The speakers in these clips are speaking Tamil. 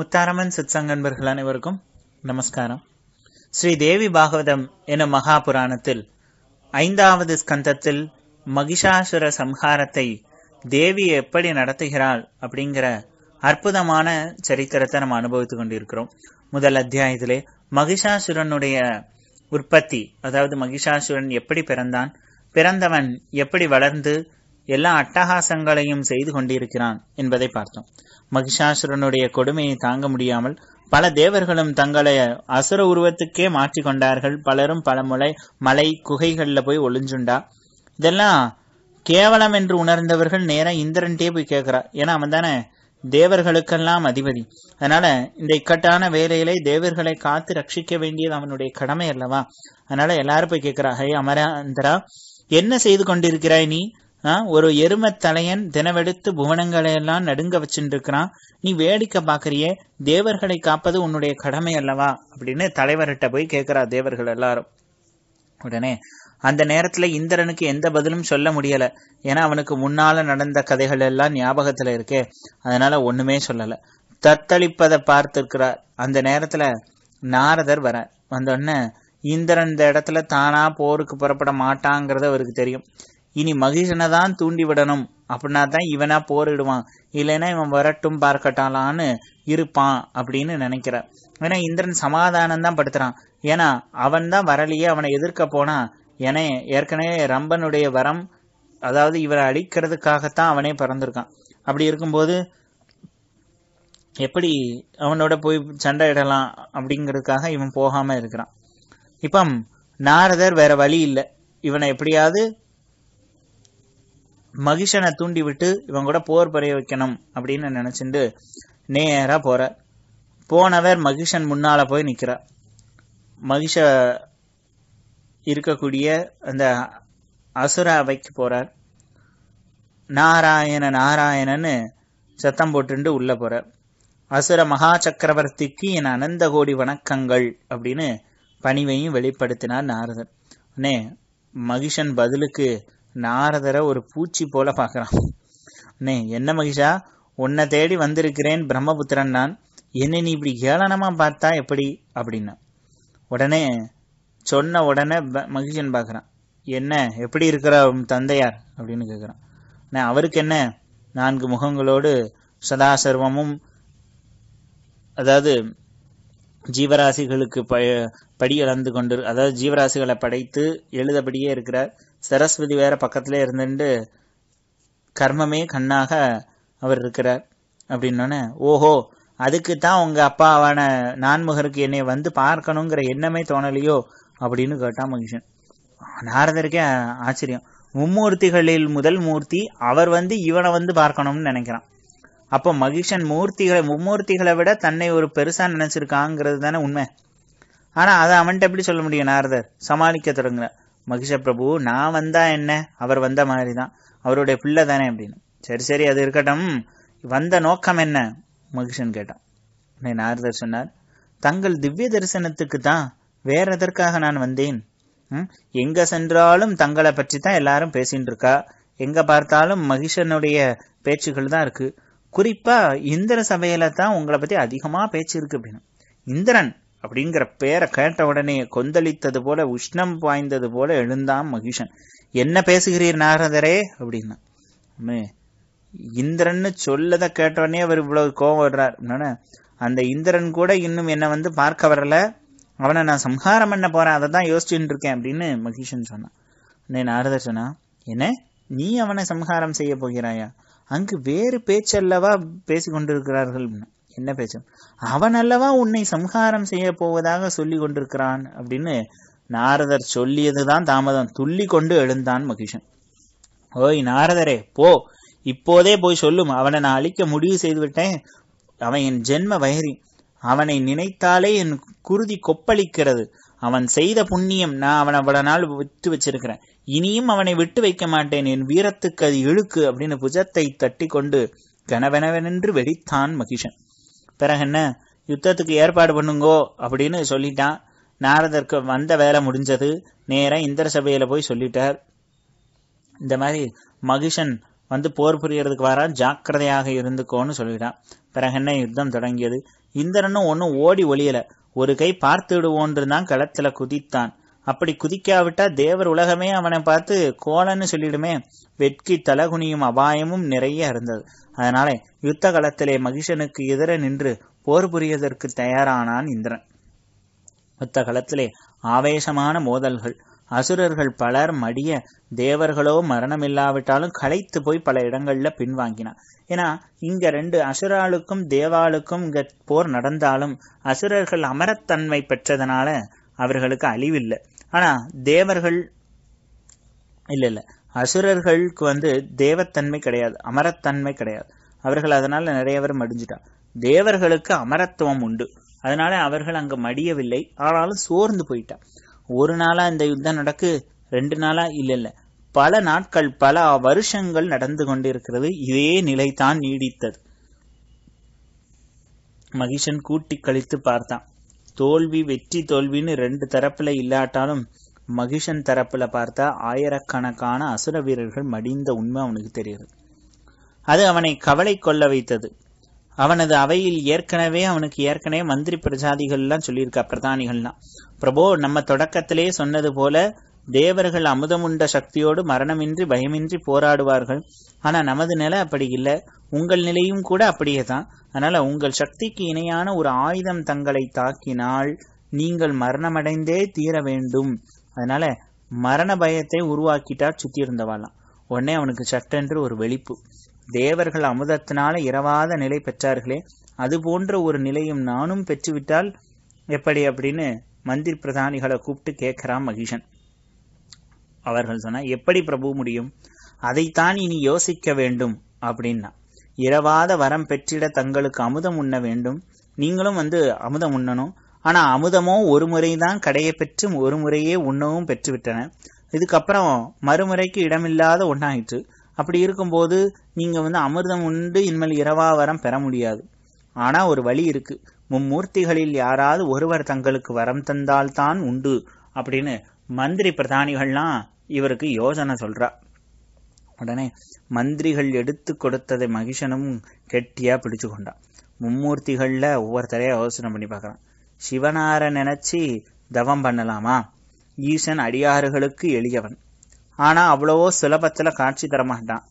முத்தாரமன் சத்சங்க அன்பர்கள் அனைவருக்கும் நமஸ்காரம் ஸ்ரீ தேவி பாகவதம் என மகா புராணத்தில் ஐந்தாவது ஸ்கந்தத்தில் மகிஷாசுர சம்ஹாரத்தை தேவி எப்படி நடத்துகிறாள் அப்படிங்கிற அற்புதமான சரித்திரத்தை நம்ம அனுபவித்து கொண்டிருக்கிறோம் முதல் அத்தியாயத்திலே மகிஷாசுரனுடைய உற்பத்தி அதாவது மகிஷாசுரன் எப்படி பிறந்தான் பிறந்தவன் எப்படி வளர்ந்து எல்லா அட்டகாசங்களையும் செய்து கொண்டிருக்கிறான் என்பதை பார்த்தோம் மகிஷாசுரனுடைய கொடுமையை தாங்க முடியாமல் பல தேவர்களும் தங்களை அசுர உருவத்துக்கே மாற்றி கொண்டார்கள் பலரும் பல முறை மலை குகைகளில் போய் ஒளிஞ்சுண்டா இதெல்லாம் கேவலம் என்று உணர்ந்தவர்கள் நேராக இந்திரன்ட்டே போய் கேட்கிறார் ஏன்னா அவன் தானே தேவர்களுக்கெல்லாம் அதிபதி அதனால இந்த இக்கட்டான வேலையிலே தேவர்களை காத்து ரட்சிக்க வேண்டியது அவனுடைய கடமை அல்லவா அதனால எல்லாரும் போய் கேட்கிறா ஹே அமராந்தரா என்ன செய்து கொண்டிருக்கிறாய் நீ ஒரு எரும தலையன் தினவெடுத்து புவனங்களை எல்லாம் நடுங்க வச்சுருக்கிறான் நீ வேடிக்கை பார்க்குறியே தேவர்களை காப்பது உன்னுடைய கடமை அல்லவா அப்படின்னு தலைவர்கிட்ட போய் கேட்குறா தேவர்கள் எல்லாரும் உடனே அந்த நேரத்துல இந்திரனுக்கு எந்த பதிலும் சொல்ல முடியல ஏன்னா அவனுக்கு முன்னால நடந்த கதைகள் எல்லாம் ஞாபகத்துல இருக்கே அதனால ஒண்ணுமே சொல்லல தத்தளிப்பதை பார்த்திருக்கிறார் அந்த நேரத்துல நாரதர் வர வந்தோடனே இந்திரன் இந்த இடத்துல தானா போருக்கு புறப்பட மாட்டாங்கிறது அவருக்கு தெரியும் இனி மகிஷனை தான் தூண்டி விடணும் அப்படின்னா தான் இவனா போரிடுவான் இல்லைன்னா இவன் வரட்டும் பார்க்கட்டாலான்னு இருப்பான் அப்படின்னு நினைக்கிறான் ஏன்னா இந்திரன் சமாதானம் தான் படுத்துறான் ஏன்னா அவன் தான் வரலையே அவனை எதிர்க்க போனா என ஏற்கனவே ரம்பனுடைய வரம் அதாவது இவரை அழிக்கிறதுக்காகத்தான் அவனே பிறந்திருக்கான் அப்படி இருக்கும்போது எப்படி அவனோட போய் சண்டை இடலாம் அப்படிங்கிறதுக்காக இவன் போகாம இருக்கிறான் இப்போ நாரதர் வேற வழி இல்லை இவனை எப்படியாவது மகிஷனை தூண்டி விட்டு இவன் கூட போர் புரிய வைக்கணும் அப்படின்னு நினைச்சிட்டு நேரா போற போனவர் மகிஷன் முன்னால போய் நிற்கிறார் மகிஷ இருக்கக்கூடிய அந்த அசுர அவைக்கு போறார் நாராயண நாராயணன்னு சத்தம் போட்டுண்டு உள்ள போற அசுர மகா சக்கரவர்த்திக்கு என் அனந்த கோடி வணக்கங்கள் அப்படின்னு பணிவையும் வெளிப்படுத்தினார் நாரதன் அண்ணே மகிஷன் பதிலுக்கு நாரதரை ஒரு பூச்சி போல பார்க்குறான் நே என்ன மகிஷா உன்னை தேடி வந்திருக்கிறேன் பிரம்மபுத்திரன் நான் என்னை நீ இப்படி ஏளனமாக பார்த்தா எப்படி அப்படின்னா உடனே சொன்ன உடனே மகிஷன் பார்க்குறான் என்ன எப்படி இருக்கிற தந்தையார் அப்படின்னு கேட்குறான் நான் அவருக்கு என்ன நான்கு முகங்களோடு சதாசர்வமும் அதாவது ஜீவராசிகளுக்கு ப படி இழந்து கொண்டு அதாவது ஜீவராசிகளை படைத்து எழுதபடியே இருக்கிறார் சரஸ்வதி வேற பக்கத்துல இருந்துட்டு கர்மமே கண்ணாக அவர் இருக்கிறார் அப்படின்னோடனே ஓஹோ அதுக்கு தான் உங்க அப்பாவான நான்முகருக்கு என்னை வந்து பார்க்கணுங்கிற எண்ணமே தோணலையோ அப்படின்னு கேட்டான் மகிஷன் நாரதருக்கே ஆச்சரியம் மும்மூர்த்திகளில் முதல் மூர்த்தி அவர் வந்து இவனை வந்து பார்க்கணும்னு நினைக்கிறான் அப்போ மகிஷன் மூர்த்திகளை மும்மூர்த்திகளை விட தன்னை ஒரு பெருசா நினைச்சிருக்காங்கிறது தானே உண்மை ஆனா அதை அவன்கிட்ட எப்படி சொல்ல முடியும் நாரதர் சமாளிக்க தொடங்குற மகிஷ பிரபு நான் வந்தா என்ன அவர் வந்த மாதிரி தான் அவருடைய பிள்ளை தானே அப்படின்னு சரி சரி அது இருக்கட்டும் வந்த நோக்கம் என்ன மகிஷன் கேட்டான் நீ நாரதர் சொன்னார் தங்கள் திவ்ய தரிசனத்துக்கு தான் வேற எதற்காக நான் வந்தேன் எங்க சென்றாலும் தங்களை பற்றி தான் எல்லாரும் பேசிட்டு இருக்கா எங்க பார்த்தாலும் மகிஷனுடைய பேச்சுகள் தான் இருக்கு குறிப்பா இந்திர சபையில தான் உங்களை பத்தி அதிகமா பேச்சு இருக்கு அப்படின்னு இந்திரன் அப்படிங்கிற பேரை கேட்ட உடனே கொந்தளித்தது போல உஷ்ணம் பாய்ந்தது போல எழுந்தான் மகிஷன் என்ன பேசுகிறீர் நாரதரே அப்படின்னா இந்திரன்னு சொல்லதை கேட்டோடனே அவர் இவ்வளவு கோபம் வர்றார் அந்த இந்திரன் கூட இன்னும் என்னை வந்து பார்க்க வரல அவனை நான் சம்ஹாரம் பண்ண போறேன் அதை தான் யோசிச்சுட்டு இருக்கேன் அப்படின்னு மகிஷன் சொன்னான் நே நாரதர் சொன்னா என்ன நீ அவனை சம்ஹாரம் செய்ய போகிறாயா அங்கு வேறு பேச்சல்லவா பேசி கொண்டிருக்கிறார்கள் என்ன பேச்சு அவன் அல்லவா உன்னை சம்ஹாரம் செய்ய போவதாக சொல்லி கொண்டிருக்கிறான் அப்படின்னு நாரதர் சொல்லியதுதான் தாமதம் துள்ளி கொண்டு எழுந்தான் மகிஷன் ஓய் நாரதரே போ இப்போதே போய் சொல்லும் அவனை நான் அழிக்க முடிவு செய்துவிட்டேன் அவன் என் ஜென்ம வயரி அவனை நினைத்தாலே என் குருதி கொப்பளிக்கிறது அவன் செய்த புண்ணியம் நான் அவனை அவ்வளவு நாள் விட்டு வச்சிருக்கிறேன் இனியும் அவனை விட்டு வைக்க மாட்டேன் என் வீரத்துக்கு அது இழுக்கு அப்படின்னு புஜத்தை தட்டி கொண்டு கனவெனவென்று வெடித்தான் மகிஷன் பிறகென்ன யுத்தத்துக்கு ஏற்பாடு பண்ணுங்கோ அப்படின்னு சொல்லிட்டான் நாரதற்கு வந்த வேலை முடிஞ்சது நேராக இந்திர சபையில் போய் சொல்லிட்டார் இந்த மாதிரி மகிஷன் வந்து போர் புரியறதுக்கு வரா ஜாக்கிரதையாக இருந்துக்கோன்னு சொல்லிட்டான் பிறகு என்ன யுத்தம் தொடங்கியது இந்திரனும் ஒன்றும் ஓடி ஒளியலை ஒரு கை பார்த்துடுவோன்று தான் களத்தில் குதித்தான் அப்படி குதிக்காவிட்டா தேவர் உலகமே அவனை பார்த்து கோலன்னு சொல்லிடுமே வெட்கி தலகுனியும் அபாயமும் நிறைய இருந்தது அதனால யுத்த காலத்திலே மகிஷனுக்கு எதிர நின்று போர் புரியதற்கு தயாரானான் இந்திரன் யுத்த காலத்திலே ஆவேசமான மோதல்கள் அசுரர்கள் பலர் மடிய தேவர்களோ மரணமில்லாவிட்டாலும் களைத்து போய் பல இடங்கள்ல பின்வாங்கினான் ஏன்னா இங்க ரெண்டு அசுராளுக்கும் தேவாளுக்கும் இங்க போர் நடந்தாலும் அசுரர்கள் அமரத்தன்மை பெற்றதனால அவர்களுக்கு அழிவில்லை ஆனா தேவர்கள் இல்ல இல்ல அசுரர்களுக்கு வந்து தேவத்தன்மை கிடையாது அமரத்தன்மை கிடையாது அவர்கள் அதனால நிறைய பேர் மடிஞ்சிட்டா தேவர்களுக்கு அமரத்துவம் உண்டு அதனால அவர்கள் அங்க மடியவில்லை ஆனாலும் சோர்ந்து போயிட்டா ஒரு நாளா இந்த யுத்தம் நடக்கு ரெண்டு நாளா இல்ல இல்ல பல நாட்கள் பல வருஷங்கள் நடந்து கொண்டிருக்கிறது இதே நிலைதான் நீடித்தது மகிஷன் கூட்டி கழித்து பார்த்தான் தோல்வி வெற்றி தோல்வின்னு ரெண்டு தரப்புல இல்லாட்டாலும் மகிஷன் தரப்புல பார்த்தா ஆயிரக்கணக்கான அசுர வீரர்கள் மடிந்த உண்மை அவனுக்கு தெரியுது அது அவனை கவலை கொள்ள வைத்தது அவனது அவையில் ஏற்கனவே அவனுக்கு ஏற்கனவே மந்திரி பிரஜாதிகள்லாம் சொல்லியிருக்கா பிரதானிகள்லாம் பிரபோ நம்ம தொடக்கத்திலேயே சொன்னது போல தேவர்கள் அமுதமுண்ட சக்தியோடு மரணமின்றி பயமின்றி போராடுவார்கள் ஆனா நமது நிலை அப்படி இல்லை உங்கள் நிலையும் கூட அப்படியே தான் அதனால உங்கள் சக்திக்கு இணையான ஒரு ஆயுதம் தங்களை தாக்கினால் நீங்கள் மரணமடைந்தே தீர வேண்டும் அதனால மரண பயத்தை உருவாக்கிட்டா சுத்தி இருந்தவாளாம் உடனே அவனுக்கு சட்டென்று ஒரு வெளிப்பு தேவர்கள் அமுதத்தினால இரவாத நிலை பெற்றார்களே அது போன்ற ஒரு நிலையும் நானும் பெற்றுவிட்டால் எப்படி அப்படின்னு மந்திர் பிரதானிகளை கூப்பிட்டு கேட்கிறான் மகிஷன் அவர்கள் சொன்னால் எப்படி பிரபு முடியும் அதைத்தான் இனி யோசிக்க வேண்டும் அப்படின்னா இரவாத வரம் பெற்றிட தங்களுக்கு அமுதம் உண்ண வேண்டும் நீங்களும் வந்து அமுதம் உண்ணணும் ஆனால் அமுதமோ ஒரு முறை தான் கடையை பெற்று ஒரு முறையே உண்ணவும் பெற்றுவிட்டன இதுக்கப்புறம் மறுமுறைக்கு இடமில்லாத ஒன்றாயிற்று அப்படி இருக்கும்போது நீங்கள் வந்து அமிர்தம் உண்டு இனிமேல் இரவா வரம் பெற முடியாது ஆனால் ஒரு வழி இருக்கு மும்மூர்த்திகளில் யாராவது ஒருவர் தங்களுக்கு வரம் தந்தால்தான் உண்டு அப்படின்னு மந்திரி பிரதானிகள்லாம் இவருக்கு யோசனை சொல்றா உடனே மந்திரிகள் எடுத்து கொடுத்ததை மகிஷனும் கெட்டியா பிடிச்சு கொண்டான் மும்மூர்த்திகள்ல ஒவ்வொருத்தரையா யோசனை பண்ணி பார்க்குறான் சிவனார நினைச்சி தவம் பண்ணலாமா ஈசன் அடியாறுகளுக்கு எளியவன் ஆனா அவ்வளவோ சுலபத்துல காட்சி தரமாட்டான்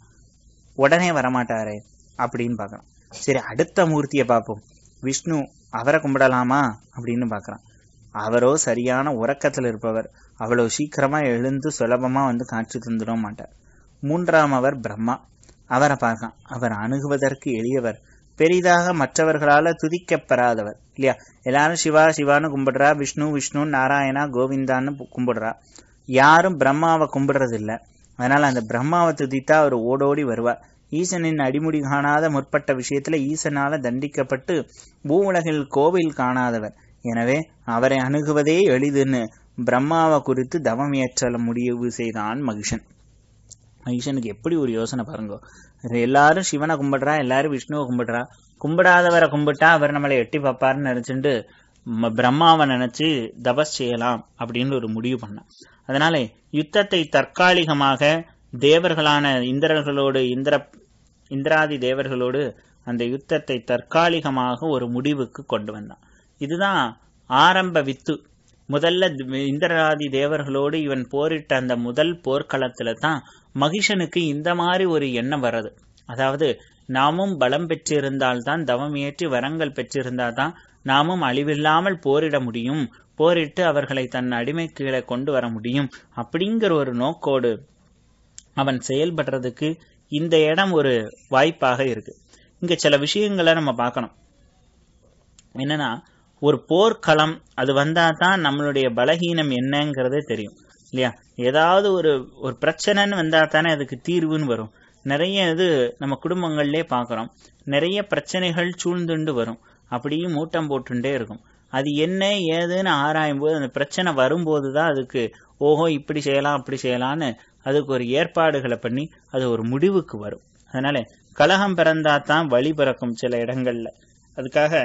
உடனே வரமாட்டாரே அப்படின்னு பார்க்கறான் சரி அடுத்த மூர்த்தியை பார்ப்போம் விஷ்ணு அவரை கும்பிடலாமா அப்படின்னு பார்க்கறான் அவரோ சரியான உறக்கத்தில் இருப்பவர் அவ்வளோ சீக்கிரமாக எழுந்து சுலபமாக வந்து காட்சி தந்துட மாட்டார் மூன்றாம் அவர் பிரம்மா அவரை பார்க்கலாம் அவர் அணுகுவதற்கு எளியவர் பெரிதாக மற்றவர்களால் துதிக்கப்பெறாதவர் இல்லையா எல்லாரும் சிவா சிவான்னு கும்பிடுறா விஷ்ணு விஷ்ணு நாராயணா கோவிந்தான்னு கும்பிடுறா யாரும் பிரம்மாவை கும்பிடுறது இல்லை அதனால் அந்த பிரம்மாவை துதித்தா அவர் ஓடோடி வருவார் ஈசனின் அடிமுடி காணாத முற்பட்ட விஷயத்தில் ஈசனால் தண்டிக்கப்பட்டு பூவுலகில் கோவில் காணாதவர் எனவே அவரை அணுகுவதே எளிதுன்னு பிரம்மாவை குறித்து தவம் ஏற்றல முடிவு செய்தான் மகிஷன் மகிஷனுக்கு எப்படி ஒரு யோசனை பாருங்க எல்லாரும் சிவனை கும்பிடுறா எல்லாரும் விஷ்ணுவை கும்பிடுறா கும்பிடாதவரை கும்பிட்டா அவர் நம்மளை எட்டி பார்ப்பாருன்னு நினைச்சுட்டு பிரம்மாவை நினைச்சு தபஸ் செய்யலாம் அப்படின்னு ஒரு முடிவு பண்ணான் அதனால யுத்தத்தை தற்காலிகமாக தேவர்களான இந்திரர்களோடு இந்திர இந்திராதி தேவர்களோடு அந்த யுத்தத்தை தற்காலிகமாக ஒரு முடிவுக்கு கொண்டு வந்தான் இதுதான் ஆரம்ப வித்து முதல்ல இந்திராதி தேவர்களோடு இவன் போரிட்ட அந்த முதல் போர்க்களத்துல தான் மகிஷனுக்கு இந்த மாதிரி ஒரு எண்ணம் வர்றது அதாவது நாமும் பலம் பெற்றிருந்தால்தான் தவம் ஏற்றி வரங்கள் பெற்றிருந்தால்தான் நாமும் அழிவில்லாமல் போரிட முடியும் போரிட்டு அவர்களை தன் அடிமை கீழே கொண்டு வர முடியும் அப்படிங்கிற ஒரு நோக்கோடு அவன் செயல்படுறதுக்கு இந்த இடம் ஒரு வாய்ப்பாக இருக்கு இங்க சில விஷயங்களை நம்ம பார்க்கணும் என்னன்னா ஒரு போர்க்களம் அது வந்தால் தான் நம்மளுடைய பலகீனம் என்னங்கிறதே தெரியும் இல்லையா ஏதாவது ஒரு ஒரு பிரச்சனைன்னு வந்தால் தானே அதுக்கு தீர்வுன்னு வரும் நிறைய இது நம்ம குடும்பங்கள்லேயே பார்க்குறோம் நிறைய பிரச்சனைகள் சூழ்ந்துண்டு வரும் அப்படியும் மூட்டம் போட்டுண்டே இருக்கும் அது என்ன ஏதுன்னு ஆராயும் போது அந்த பிரச்சனை வரும்போது தான் அதுக்கு ஓஹோ இப்படி செய்யலாம் அப்படி செய்யலான்னு அதுக்கு ஒரு ஏற்பாடுகளை பண்ணி அது ஒரு முடிவுக்கு வரும் அதனால கலகம் பிறந்தா தான் வழி பிறக்கும் சில இடங்கள்ல அதுக்காக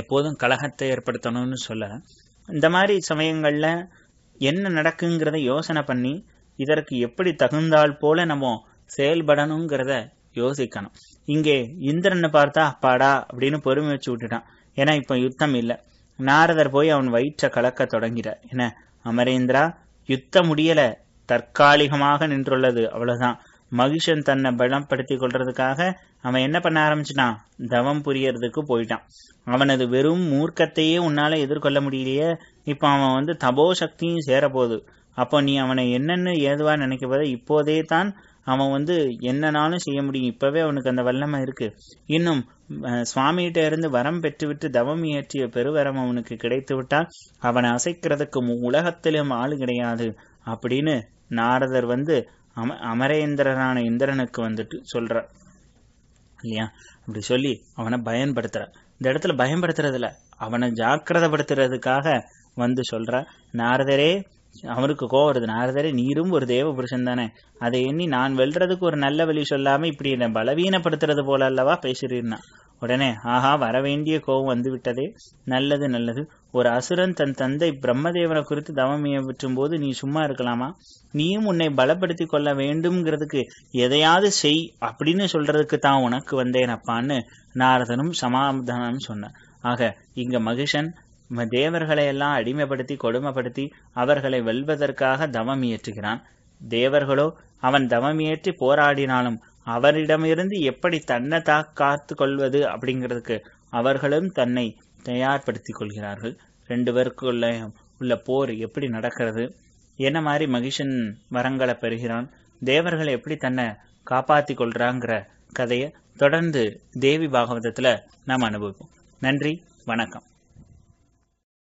எப்போதும் கலகத்தை ஏற்படுத்தணும்னு சொல்ல இந்த மாதிரி சமயங்களில் என்ன நடக்குங்கிறத யோசனை பண்ணி இதற்கு எப்படி தகுந்தால் போல நம்ம செயல்படணுங்கிறத யோசிக்கணும் இங்கே இந்திரனை பார்த்தா அப்பாடா அப்படின்னு பொறுமை வச்சு விட்டுட்டான் ஏன்னா இப்போ யுத்தம் இல்லை நாரதர் போய் அவன் வயிற்றை கலக்க தொடங்கிறார் என்ன அமரேந்திரா யுத்தம் முடியலை தற்காலிகமாக நின்றுள்ளது அவ்வளவுதான் மகிஷன் தன்னை பலப்படுத்தி கொள்றதுக்காக அவன் என்ன பண்ண ஆரம்பிச்சிட்டான் தவம் புரியறதுக்கு போயிட்டான் அவனது வெறும் மூர்க்கத்தையே உன்னால எதிர்கொள்ள முடியலையே இப்போ அவன் வந்து தபோ சக்தியும் சேரப்போகுது அப்போ நீ அவனை என்னன்னு ஏதுவா நினைக்கப்பத இப்போதே தான் அவன் வந்து என்னனாலும் செய்ய முடியும் இப்பவே அவனுக்கு அந்த வல்லமை இருக்கு இன்னும் சுவாமிகிட்ட இருந்து வரம் பெற்றுவிட்டு தவம் இயற்றிய பெருவரம் அவனுக்கு கிடைத்து விட்டால் அவனை அசைக்கிறதுக்கு உலகத்திலும் ஆள் கிடையாது அப்படின்னு நாரதர் வந்து அம அமரேந்திரனான இந்திரனுக்கு வந்துட்டு சொல்கிறார் இல்லையா அப்படி சொல்லி அவனை பயன்படுத்துகிற இந்த இடத்துல பயன்படுத்துறதில்ல அவனை ஜாக்கிரதப்படுத்துறதுக்காக வந்து சொல்கிற நாரதரே அவருக்கு கோவம் வருது நாரதரே நீரும் ஒரு தேவ புருஷன் தானே அதை எண்ணி நான் வெல்றதுக்கு ஒரு நல்ல வழி சொல்லாமல் இப்படி என்னை பலவீனப்படுத்துறது போல அல்லவா பேசுறீர்னா உடனே ஆஹா வரவேண்டிய கோபம் வந்துவிட்டதே நல்லது நல்லது ஒரு அசுரன் தன் தந்தை பிரம்மதேவனை குறித்து தவம் இயற்றும் போது நீ சும்மா இருக்கலாமா நீயும் உன்னை பலப்படுத்தி கொள்ள வேண்டும்ங்கிறதுக்கு எதையாவது செய் அப்படின்னு சொல்றதுக்கு தான் உனக்கு வந்தேன் அப்பான்னு நாரதனும் சமாதானம் சொன்ன ஆக இங்க மகிஷன் தேவர்களை எல்லாம் அடிமைப்படுத்தி கொடுமைப்படுத்தி அவர்களை வெல்வதற்காக தவம் இயற்றுகிறான் தேவர்களோ அவன் தவமியற்றி போராடினாலும் அவரிடமிருந்து எப்படி தன்னை தா காத்து கொள்வது அப்படிங்கிறதுக்கு அவர்களும் தன்னை தயார்படுத்தி கொள்கிறார்கள் ரெண்டு பேருக்குள்ள உள்ள போர் எப்படி நடக்கிறது என்ன மாதிரி மகிஷன் வரங்களை பெறுகிறான் தேவர்கள் எப்படி தன்னை காப்பாற்றி கொள்கிறாங்கிற கதையை தொடர்ந்து தேவி பாகவதத்தில் நாம் அனுபவிப்போம் நன்றி வணக்கம்